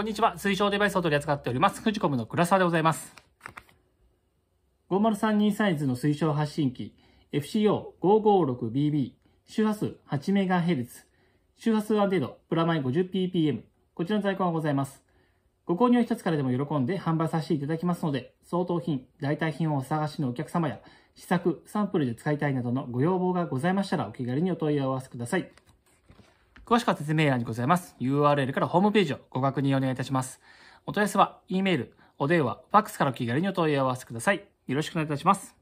こんにちは。推奨デバイスを取り扱っております。フジコムの倉沢でございます。5032サイズの推奨発信機 FCO556BB 周波数 8MHz 周波数は程度プラマイ 50ppm こちらの在庫がございます。ご購入一つからでも喜んで販売させていただきますので、相当品、代替品をお探しのお客様や、試作、サンプルで使いたいなどのご要望がございましたらお気軽にお問い合わせください。詳しくは説明欄にございます。URL からホームページをご確認お願いいたします。お問い合わせは、E メール、お電話、ファックスからお気軽にお問い合わせください。よろしくお願いいたします。